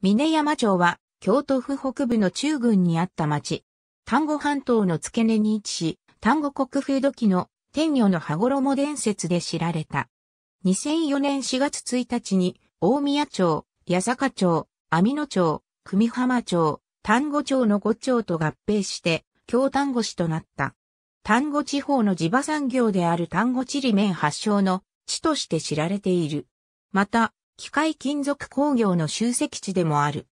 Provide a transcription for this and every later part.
峰山町は、京都府北部の中郡にあった町。丹後半島の付け根に位置し、丹後国風土器の天女の羽衣伝説で知られた。2004年4月1日に、大宮町、八坂町、網野町、久美浜町、丹後町の5町と合併して、京丹後市となった。丹後地方の地場産業である丹後地理面発祥の地として知られている。また、機械金属工業の集積地でもある。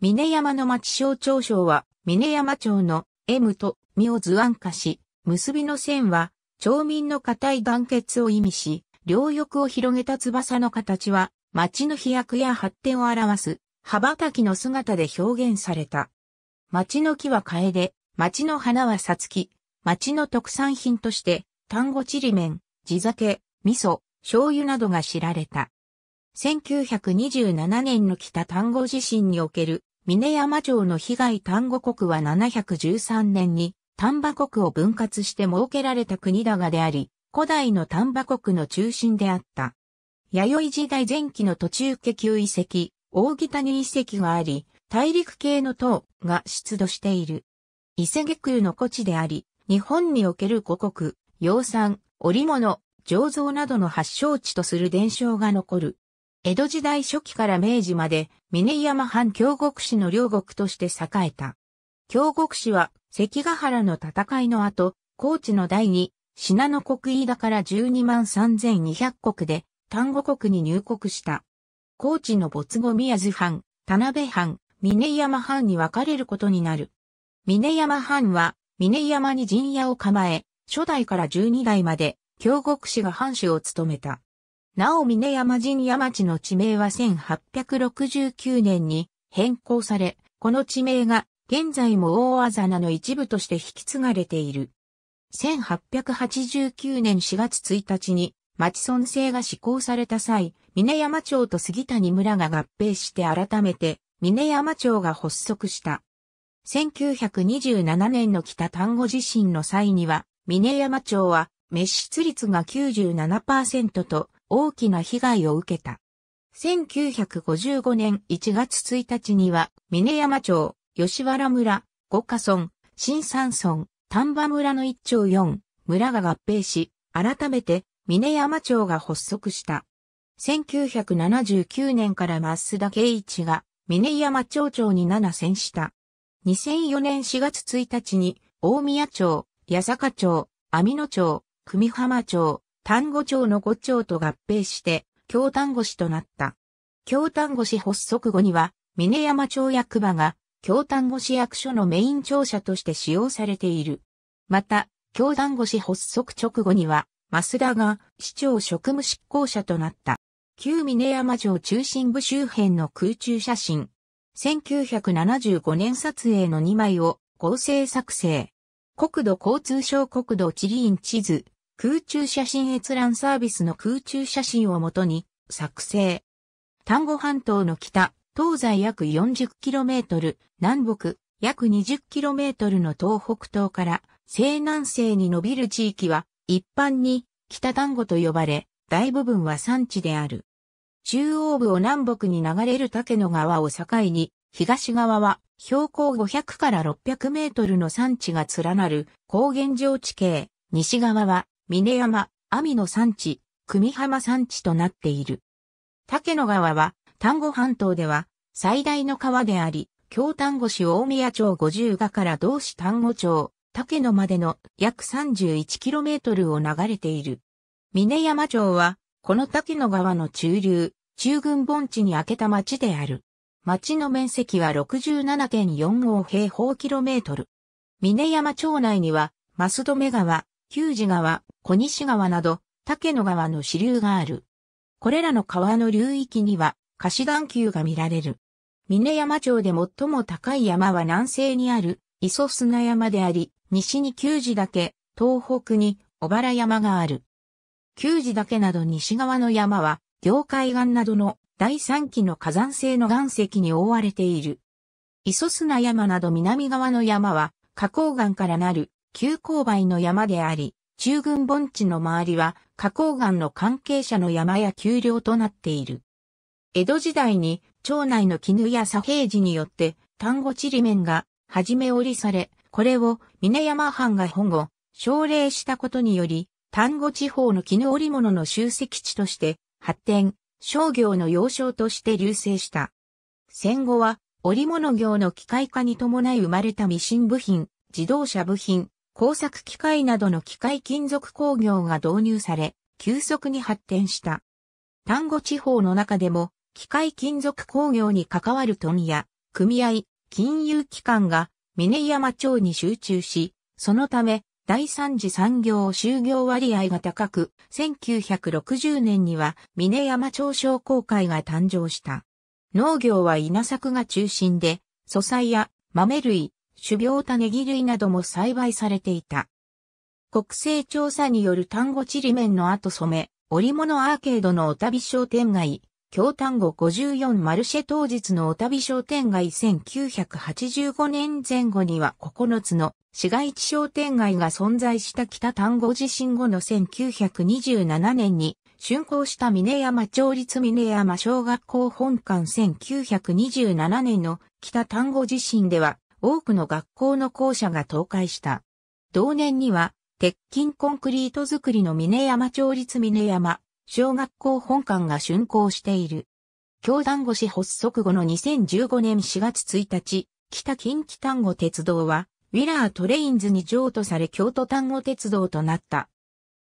峰山の町省庁省は、峰山町の M と実を図案化し、結びの線は、町民の固い団結を意味し、両翼を広げた翼の形は、町の飛躍や発展を表す、羽ばたきの姿で表現された。町の木は楓町の花はさつき、町の特産品として、丹後ちりめん、地酒、味噌、醤油などが知られた。1927年の北丹後地震における峰山町の被害丹後国は713年に丹波国を分割して設けられた国だがであり、古代の丹波国の中心であった。弥生時代前期の途中下級遺跡、大木谷遺跡があり、大陸系の塔が出土している。伊勢下空の古地であり、日本における五国、養蚕、織物、醸造などの発祥地とする伝承が残る。江戸時代初期から明治まで、峰山藩京国市の両国として栄えた。京国市は、関ヶ原の戦いの後、高知の第二、信濃国飯田から12万3200国で、丹後国に入国した。高知の没後宮津藩、田辺藩、峰山藩に分かれることになる。峰山藩は、峰山に陣屋を構え、初代から12代まで、京国市が藩主を務めた。なお峰山神山地の地名は1869年に変更され、この地名が現在も大あざなの一部として引き継がれている。1889年4月1日に町村制が施行された際、峰山町と杉谷村が合併して改めて峰山町が発足した。1927年の北丹後地震の際には、峰山町は滅失率が97%と大きな被害を受けた。1955年1月1日には、峰山町、吉原村、五家村、新山村、丹波村の一町四、村が合併し、改めて、峰山町が発足した。1979年から増田圭一が、峰山町長に7選した。2004年4月1日に、大宮町、八坂町、網野町、久美浜町、丹後町の五町と合併して、京丹後市となった。京丹後市発足後には、峰山町役場が、京丹後市役所のメイン庁舎として使用されている。また、京丹後市発足直後には、増田が市長職務執行者となった。旧峰山城中心部周辺の空中写真。1975年撮影の2枚を合成作成。国土交通省国土地理院地図空中写真閲覧サービスの空中写真をもとに作成。丹後半島の北、東西約 40km、南北約 20km の東北東から西南西に伸びる地域は一般に北丹後と呼ばれ、大部分は山地である。中央部を南北に流れる竹野川を境に、東側は標高500から600メートルの山地が連なる高原上地形、西側は峰山、阿美の産地、久美浜産地となっている。竹野川は、丹後半島では、最大の川であり、京丹後市大宮町五十がから同市丹後町、竹野までの約 31km を流れている。峰山町は、この竹野川の中流、中軍盆地に開けた町である。町の面積は67.45平方キロメートル。峰山町内には、増戸目川、旧慈川、小西川など、竹野川の支流がある。これらの川の流域には、貸段丘が見られる。峰山町で最も高い山は南西にある磯砂山であり、西に九時岳、東北に小原山がある。九時岳など西側の山は、業海岩などの第三期の火山性の岩石に覆われている。磯砂山など南側の山は、花崗岩からなる急勾配の山であり、中軍盆地の周りは花崗岩の関係者の山や丘陵となっている。江戸時代に町内の絹や左平寺によって丹後ちりめんがじめ折りされ、これを峰山藩が保護、奨励したことにより、丹後地方の絹織物の集積地として発展、商業の要衝として隆盛した。戦後は織物業の機械化に伴い生まれたミシン部品、自動車部品、工作機械などの機械金属工業が導入され、急速に発展した。丹後地方の中でも、機械金属工業に関わる問屋、組合、金融機関が峰山町に集中し、そのため、第三次産業就業割合が高く、1960年には峰山町商工会が誕生した。農業は稲作が中心で、素材や豆類、種苗種木類なども栽培されていた。国勢調査による単語地理面の後染め、織物アーケードのお旅商店街、京単語54マルシェ当日のお旅商店街1985年前後には9つの市街地商店街が存在した北単語地震後の1927年に竣工した峰山町立峰山小学校本館1927年の北単語地震では多くの学校の校舎が倒壊した。同年には、鉄筋コンクリート造りの峰山町立峰山、小学校本館が竣工している。教団越し発足後の2015年4月1日、北近畿丹後鉄道は、ウィラートレインズに譲渡され京都丹後鉄道となった。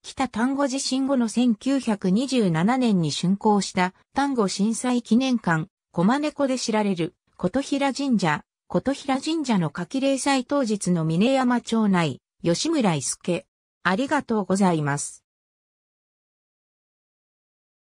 北丹後地震後の1927年に竣工した丹後震災記念館、駒猫で知られる琴平神社、琴平神社の夏季例祭当日の峰山町内、吉村伊助。ありがとうございます。